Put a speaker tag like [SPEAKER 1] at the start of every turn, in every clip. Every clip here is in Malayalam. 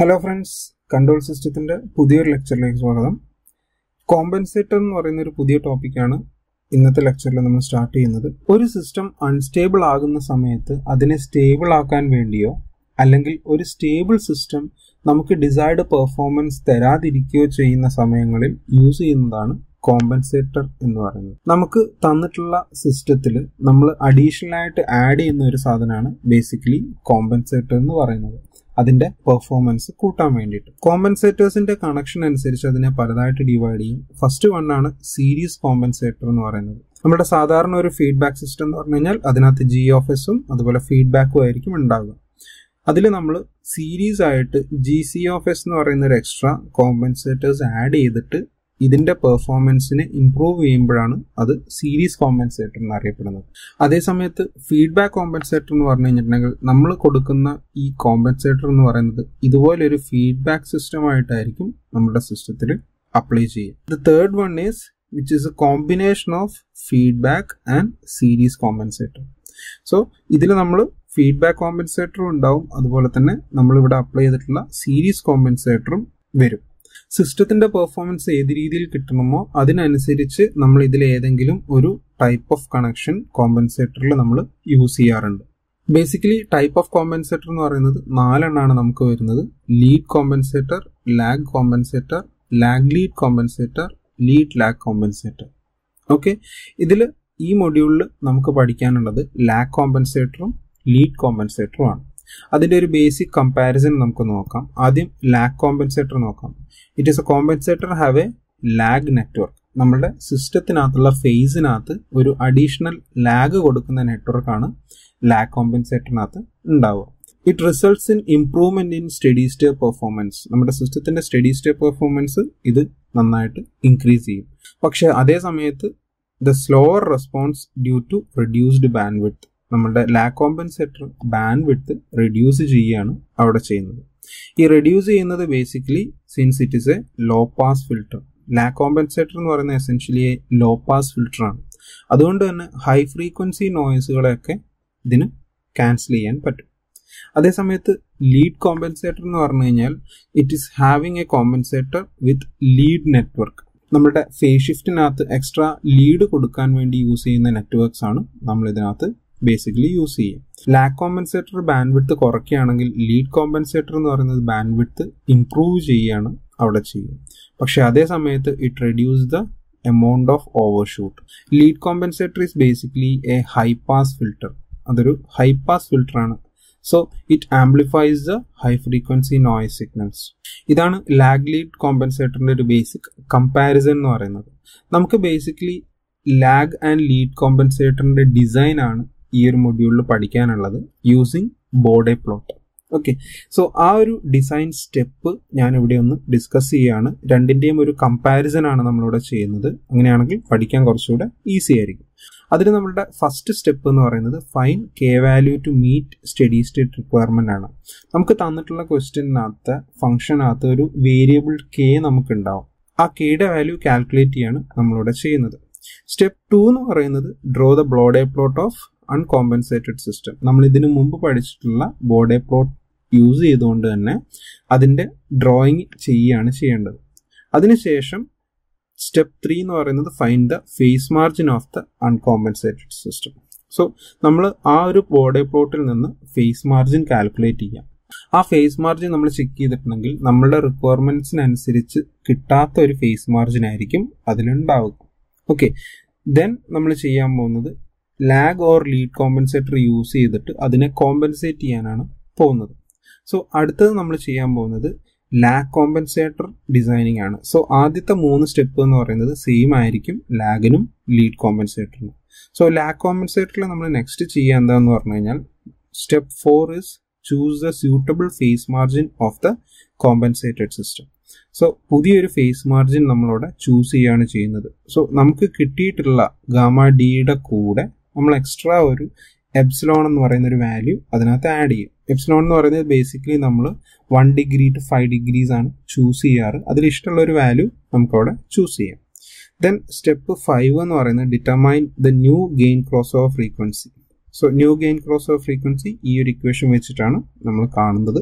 [SPEAKER 1] ഹലോ ഫ്രണ്ട്സ് കൺട്രോൾ സിസ്റ്റത്തിൻ്റെ പുതിയൊരു ലെക്ചറിലേക്ക് സ്വാഗതം കോമ്പൻസേറ്റർ എന്ന് പറയുന്ന ഒരു പുതിയ ടോപ്പിക്കാണ് ഇന്നത്തെ ലെക്ചറിൽ നമ്മൾ സ്റ്റാർട്ട് ചെയ്യുന്നത് ഒരു സിസ്റ്റം അൺസ്റ്റേബിൾ ആകുന്ന സമയത്ത് അതിനെ സ്റ്റേബിൾ ആക്കാൻ വേണ്ടിയോ അല്ലെങ്കിൽ ഒരു സ്റ്റേബിൾ സിസ്റ്റം നമുക്ക് ഡിസൈർഡ് പെർഫോമൻസ് തരാതിരിക്കുകയോ ചെയ്യുന്ന സമയങ്ങളിൽ യൂസ് ചെയ്യുന്നതാണ് കോമ്പൻസേറ്റർ എന്ന് പറയുന്നത് നമുക്ക് തന്നിട്ടുള്ള സിസ്റ്റത്തിൽ നമ്മൾ അഡീഷണൽ ആയിട്ട് ആഡ് ചെയ്യുന്ന ഒരു സാധനമാണ് ബേസിക്കലി കോമ്പൻസേറ്റർ എന്ന് പറയുന്നത് അതിന്റെ പെർഫോമൻസ് കൂട്ടാൻ വേണ്ടിയിട്ട് കോമ്പൻസേറ്റേഴ്സിന്റെ കണക്ഷൻ അനുസരിച്ച് അതിനെ പലതായിട്ട് ഡിവൈഡ് ചെയ്യും ഫസ്റ്റ് വൺ ആണ് സീരീസ് കോമ്പൻസേറ്റർ എന്ന് പറയുന്നത് നമ്മുടെ സാധാരണ ഒരു ഫീഡ്ബാക്ക് സിസ്റ്റം എന്ന് പറഞ്ഞു കഴിഞ്ഞാൽ അതിനകത്ത് ജി ഓഫീസും അതുപോലെ ഫീഡ്ബാക്കും ആയിരിക്കും ഉണ്ടാകുക അതിൽ നമ്മൾ സീരീസ് ആയിട്ട് ജി സി ഓഫ് എസ് എന്ന് പറയുന്ന ഒരു എക്സ്ട്രാ കോമ്പൻസേറ്റേഴ്സ് ആഡ് ചെയ്തിട്ട് ഇതിൻ്റെ പെർഫോമൻസിനെ ഇമ്പ്രൂവ് ചെയ്യുമ്പോഴാണ് അത് സീരീസ് കോമ്പൻസേറ്റർ എന്ന് അറിയപ്പെടുന്നത് അതേസമയത്ത് ഫീഡ്ബാക്ക് കോമ്പൻസേറ്റർ എന്ന് പറഞ്ഞു കഴിഞ്ഞിട്ടുണ്ടെങ്കിൽ നമ്മൾ കൊടുക്കുന്ന ഈ കോമ്പൻസേറ്റർ എന്ന് പറയുന്നത് ഇതുപോലെ ഒരു ഫീഡ്ബാക്ക് സിസ്റ്റം ആയിട്ടായിരിക്കും നമ്മുടെ സിസ്റ്റത്തിൽ അപ്ലൈ ചെയ്യുക the third one is which is a combination of feedback and series compensator so ഇതിൽ നമ്മൾ ഫീഡ്ബാക്ക് കോമ്പൻസേറ്ററും ഉണ്ടാവും അതുപോലെ തന്നെ നമ്മളിവിടെ അപ്ലൈ ചെയ്തിട്ടുള്ള സീരീസ് കോമ്പൻസേറ്ററും വരും സിസ്റ്റത്തിൻ്റെ പെർഫോമൻസ് ഏത് രീതിയിൽ കിട്ടണമോ അതിനനുസരിച്ച് നമ്മൾ ഇതിൽ ഏതെങ്കിലും ഒരു ടൈപ്പ് ഓഫ് കണക്ഷൻ കോമ്പൻസേറ്ററിൽ നമ്മൾ യൂസ് ചെയ്യാറുണ്ട് ബേസിക്കലി ടൈപ്പ് ഓഫ് കോമ്പൻസേറ്റർ എന്ന് പറയുന്നത് നാലെണ്ണമാണ് നമുക്ക് വരുന്നത് lead compensator lag compensator lag lead compensator lead lag compensator okay ഇതിൽ ഈ മൊഡ്യൂളിൽ നമുക്ക് പഠിക്കാനുള്ളത് ലാഗ് കോമ്പൻസേറ്ററും ലീഡ് കോമ്പൻസേറ്ററും ആണ് അതിൻ്റെ ഒരു ബേസിക് കമ്പാരിസൺ നമുക്ക് നോക്കാം ആദ്യം ലാഗ് കോമ്പൻസേറ്റർ നോക്കാം it is a compensator have a lag network നമ്മുടെ സിസ്റ്റത്തിനകത്തുള്ള ഫേസിനകത്ത് ഒരു അഡീഷണൽ ലാഗ് കൊടുക്കുന്ന നെറ്റ്വർക്കാണ് ലാഗ് കോമ്പൻസേറ്ററിനകത്ത് ഉണ്ടാവുക it results in improvement in steady state performance നമ്മുടെ സിസ്റ്റത്തിൻ്റെ സ്റ്റഡി സ്റ്റേ പെർഫോമൻസ് ഇത് നന്നായിട്ട് ഇൻക്രീസ് ചെയ്യും പക്ഷെ അതേ സമയത്ത് the slower response due to reduced bandwidth നമ്മുടെ lag compensator bandwidth reduce ചെയ്യുകയാണ് അവിടെ ചെയ്യുന്നത് ഈ റെഡ്യൂസ് ചെയ്യുന്നത് basically since it is a low pass filter lag compensator എന്ന് പറയുന്നത് എസെൻഷ്യലി ലോ പാസ് ആണ് അതുകൊണ്ട് തന്നെ ഹൈ ഫ്രീക്വൻസി നോയ്സുകളെയൊക്കെ ഇതിന് ക്യാൻസൽ ചെയ്യാൻ പറ്റും അതേസമയത്ത് ലീഡ് കോമ്പൻസേറ്റർ എന്ന് പറഞ്ഞു കഴിഞ്ഞാൽ it is having a compensator with lead network നമ്മുടെ ഫേസ് ഷിഫ്റ്റിനകത്ത് എക്സ്ട്രാ ലീഡ് കൊടുക്കാൻ വേണ്ടി യൂസ് ചെയ്യുന്ന നെറ്റ്വർക്ക്സ് ആണ് നമ്മൾ ഇതിനകത്ത് ബേസിക്കലി യൂസ് ചെയ്യും ലാക്ക് കോമ്പൻസേറ്റർ ബാൻഡ് ബാൻഡ്വിഡ്ത്ത് കുറയ്ക്കുകയാണെങ്കിൽ ലീഡ് കോമ്പൻസേറ്റർ എന്ന് പറയുന്നത് ബാൻഡ് ബാൻഡ്വിഡ്ത്ത് ഇംപ്രൂവ് ചെയ്യുകയാണ് അവിടെ ചെയ്യുക പക്ഷേ അതേ സമയത്ത് it reduce the amount of overshoot lead compensator is basically a high pass filter അതൊരു ഹൈ പാസ് ഫിൽറ്റർ ആണ് so it amplifies the high frequency noise signals ഇതാണ് ലാഗ് ലീഡ് കോമ്പൻസേറ്ററിൻ്റെ ഒരു ബേസിക് കമ്പാരിസൺ എന്ന് പറയുന്നത് നമുക്ക് ബേസിക്കലി ലാഗ് ആൻഡ് ലീഡ് കോമ്പൻസേറ്ററിൻ്റെ ഡിസൈനാണ് ഈ ഒരു മൊഡ്യൂളിൽ പഠിക്കാനുള്ളത് using Bode plot okay so ആ ഒരു ഡിസൈൻ സ്റ്റെപ്പ് ഞാൻ ഇവിടെ ഒന്ന് ഡിസ്കസ് ചെയ്യുകയാണ് രണ്ടിൻ്റെയും ഒരു കമ്പാരിസൺ ആണ് നമ്മളിവിടെ ചെയ്യുന്നത് അങ്ങനെയാണെങ്കിൽ പഠിക്കാൻ കുറച്ചുകൂടെ ഈസി ആയിരിക്കും അതിന് നമ്മളുടെ ഫസ്റ്റ് സ്റ്റെപ്പ് എന്ന് പറയുന്നത് find K value to meet steady state requirement ആണ് നമുക്ക് തന്നിട്ടുള്ള ക്വസ്റ്റ്യനകത്ത് ഫംഗ്ഷനകത്ത് ഒരു വേരിയബിൾ കെ നമുക്കുണ്ടാവും ആ കെയുടെ വാല്യൂ കാൽക്കുലേറ്റ് ചെയ്യാണ് നമ്മളിവിടെ ചെയ്യുന്നത് സ്റ്റെപ്പ് ടു എന്ന് പറയുന്നത് draw the Bode plot of uncompensated system നമ്മൾ ഇതിനു മുമ്പ് പഠിച്ചിട്ടുള്ള ബോഡി പ്ലോട്ട് യൂസ് ചെയ്തുകൊണ്ട് തന്നെ അതിൻ്റെ ഡ്രോയിങ് ചെയ്യുകയാണ് ചെയ്യേണ്ടത് അതിനുശേഷം സ്റ്റെപ്പ് ത്രീ എന്ന് പറയുന്നത് find the phase margin of the uncompensated system so നമ്മൾ ആ ഒരു ബോഡി പ്ലോട്ടിൽ നിന്ന് ഫേസ് മാർജിൻ കാൽക്കുലേറ്റ് ചെയ്യാം ആ ഫേസ് മാർജിൻ നമ്മൾ ചെക്ക് ചെയ്തിട്ടുണ്ടെങ്കിൽ നമ്മളുടെ റിക്വയർമെന്റ്സിനനുസരിച്ച് കിട്ടാത്ത ഒരു ഫേസ് മാർജിൻ ആയിരിക്കും അതിലുണ്ടാവുക ഓക്കെ ദെൻ നമ്മൾ ചെയ്യാൻ പോകുന്നത് lag or lead compensator use ചെയ്തിട്ട് അതിനെ കോമ്പൻസേറ്റ് ചെയ്യാനാണ് പോകുന്നത് സോ അടുത്തത് നമ്മൾ ചെയ്യാൻ പോകുന്നത് ലാഗ് കോമ്പൻസേറ്റർ ഡിസൈനിങ് ആണ് സോ ആദ്യത്തെ മൂന്ന് സ്റ്റെപ്പ് എന്ന് പറയുന്നത് സെയിം ആയിരിക്കും ലാഗിനും ലീഡ് കോമ്പൻസേറ്ററിനും സോ ലാഗ് കോമ്പൻസേറ്ററിൽ നമ്മൾ നെക്സ്റ്റ് ചെയ്യുക എന്താന്ന് പറഞ്ഞു കഴിഞ്ഞാൽ step four is choose the suitable phase margin of the compensated system so പുതിയൊരു ഫേസ് മാർജിൻ നമ്മളവിടെ ചൂസ് ചെയ്യുകയാണ് ചെയ്യുന്നത് സോ നമുക്ക് കിട്ടിയിട്ടുള്ള ഗാമ ഡിയുടെ കൂടെ നമ്മൾ എക്സ്ട്രാ ഒരു എപ്സിലോൺ എന്ന് പറയുന്ന ഒരു വാല്യൂ അതിനകത്ത് ആഡ് ചെയ്യും എപ്സിലോൺ എന്ന് പറയുന്നത് ബേസിക്കലി നമ്മൾ one degree to five degrees ആണ് ചൂസ് ചെയ്യാറ് അതിൽ ഇഷ്ടമുള്ള ഒരു വാല്യൂ നമുക്കവിടെ ചൂസ് ചെയ്യാം ദെൻ സ്റ്റെപ്പ് ഫൈവ് എന്ന് പറയുന്നത് determine the new gain cross of frequency so new gain cross of frequency ഈ ഒരു ഇക്വേഷൻ വെച്ചിട്ടാണ് നമ്മൾ കാണുന്നത്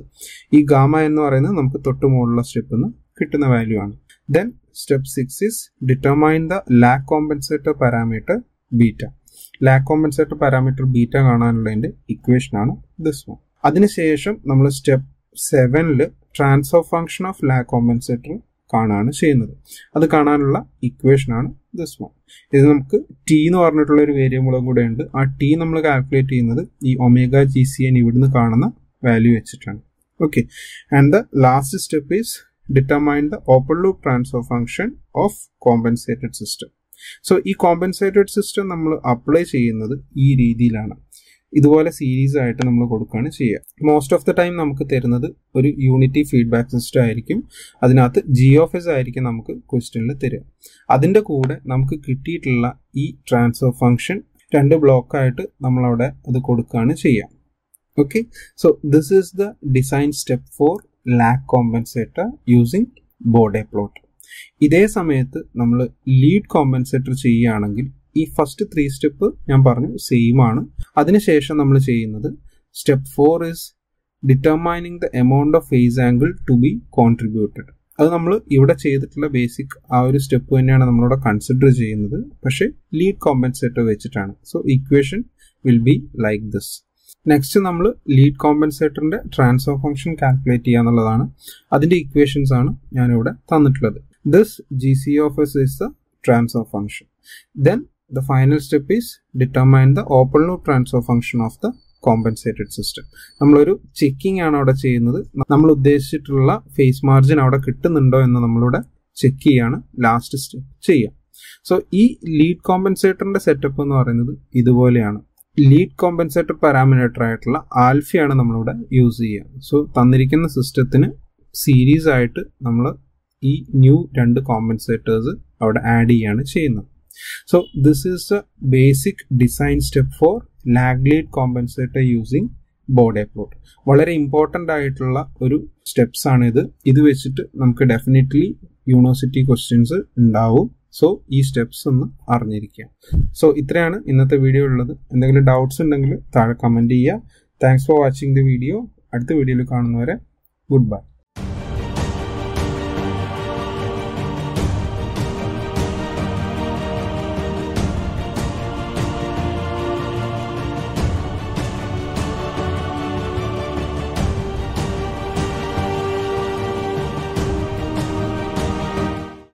[SPEAKER 1] ഈ ഗാമ എന്ന് പറയുന്നത് നമുക്ക് തൊട്ട് മുകളിലുള്ള സ്റ്റെപ്പിൽ നിന്ന് കിട്ടുന്ന വാല്യൂ ആണ് then step six is determine the lag compensator parameter beta lag compensator parameter beta കാണാനുള്ളതിൻ്റെ ഇക്വേഷനാണ് ദിസ് വൺ അതിനുശേഷം നമ്മൾ സ്റ്റെപ്പ് സെവനിൽ transfer function of lag compensator കാണാണ് ചെയ്യുന്നത് അത് കാണാനുള്ള ഇക്വേഷനാണ് ദിസ് വൺ ഇത് നമുക്ക് ടി എന്ന് പറഞ്ഞിട്ടുള്ള ഒരു വേരിയബിളും കൂടെ ഉണ്ട് ആ ടി നമ്മൾ കാൽക്കുലേറ്റ് ചെയ്യുന്നത് ഈ ഒമേഗ ജി സി എൻ ഇവിടുന്ന് കാണുന്ന വാല്യൂ വെച്ചിട്ടാണ് okay and the last step is determine the open loop transfer function of compensated system so ഈ കോമ്പൻസേറ്റഡ് സിസ്റ്റം നമ്മൾ അപ്ലൈ ചെയ്യുന്നത് ഈ രീതിയിലാണ് ഇതുപോലെ സീരീസ് ആയിട്ട് നമ്മൾ കൊടുക്കുകയാണ് ചെയ്യുക മോസ്റ്റ് ഓഫ് ദ ടൈം നമുക്ക് തരുന്നത് ഒരു യൂണിറ്റി ഫീഡ്ബാക്ക് സിസ്റ്റം ആയിരിക്കും അതിനകത്ത് ജി ഓഫ് എസ് ആയിരിക്കും നമുക്ക് ക്വസ്റ്റ്യനിൽ തരിക അതിൻ്റെ കൂടെ നമുക്ക് കിട്ടിയിട്ടുള്ള ഈ ട്രാൻസ്ഫർ ഫംഗ്ഷൻ രണ്ട് ബ്ലോക്കായിട്ട് നമ്മളവിടെ അത് കൊടുക്കുകയാണ് ചെയ്യുക okay so this is the design step for lag compensator using Bode plot ഇതേ സമയത്ത് നമ്മൾ ലീഡ് കോമ്പൻസേറ്റർ ചെയ്യുകയാണെങ്കിൽ ഈ ഫസ്റ്റ് ത്രീ സ്റ്റെപ്പ് ഞാൻ പറഞ്ഞു സെയിം ആണ് അതിനുശേഷം നമ്മൾ ചെയ്യുന്നത് step four is determining the amount of phase angle to be contributed അത് നമ്മൾ ഇവിടെ ചെയ്തിട്ടുള്ള ബേസിക് ആ ഒരു സ്റ്റെപ്പ് തന്നെയാണ് നമ്മളിവിടെ കൺസിഡർ ചെയ്യുന്നത് പക്ഷേ ലീഡ് കോമ്പൻസേറ്റർ വെച്ചിട്ടാണ് so equation will be like this next നമ്മൾ ലീഡ് കോമ്പൻസേറ്ററിന്റെ ട്രാൻസ്ഫർ ഫംഗ്ഷൻ കാൽക്കുലേറ്റ് ചെയ്യുക എന്നുള്ളതാണ് അതിൻ്റെ ഇക്വേഷൻസ് ആണ് ഞാനിവിടെ തന്നിട്ടുള്ളത് This GC e of S is the transfer function. Then the final step is determine the open loop transfer function of the compensated system നമ്മളൊരു ചെക്കിംഗ് ആണ് അവിടെ ചെയ്യുന്നത് നമ്മൾ ഉദ്ദേശിച്ചിട്ടുള്ള ഫേസ് മാർജിൻ അവിടെ കിട്ടുന്നുണ്ടോ എന്ന് നമ്മളിവിടെ ചെക്ക് ചെയ്യാണ് ലാസ്റ്റ് സ്റ്റെപ്പ് ചെയ്യുക സോ ഈ ലീഡ് കോമ്പൻസേറ്ററിന്റെ സെറ്റപ്പ് എന്ന് പറയുന്നത് ഇതുപോലെയാണ് ലീഡ് കോമ്പൻസേറ്റർ പാരാമീറ്റർ ആയിട്ടുള്ള ആൽഫയാണ് നമ്മളിവിടെ യൂസ് ചെയ്യുക സോ തന്നിരിക്കുന്ന സിസ്റ്റത്തിന് സീരീസ് ആയിട്ട് നമ്മൾ ഈ ന്യൂ രണ്ട് കോമ്പൻസേറ്റേഴ്സ് അവിടെ ആഡ് ചെയ്യാണ് ചെയ്യുന്നത് so this is a basic design step for lag compensator using Bode plot വളരെ ഇമ്പോർട്ടൻ്റ് ആയിട്ടുള്ള ഒരു സ്റ്റെപ്സ് ആണ് ഇത് ഇത് വെച്ചിട്ട് നമുക്ക് ഡെഫിനറ്റ്ലി യൂണിവേഴ്സിറ്റി ക്വസ്റ്റ്യൻസ് ഉണ്ടാവും സോ ഈ സ്റ്റെപ്സ് ഒന്ന് അറിഞ്ഞിരിക്കാം സോ ഇത്രയാണ് ഇന്നത്തെ വീഡിയോ ഉള്ളത് എന്തെങ്കിലും ഡൗട്ട്സ് ഉണ്ടെങ്കിൽ താഴെ കമൻറ്റ് ചെയ്യുക thanks for watching the video അടുത്ത വീഡിയോയിൽ കാണുന്നവരെ ഗുഡ് ബൈ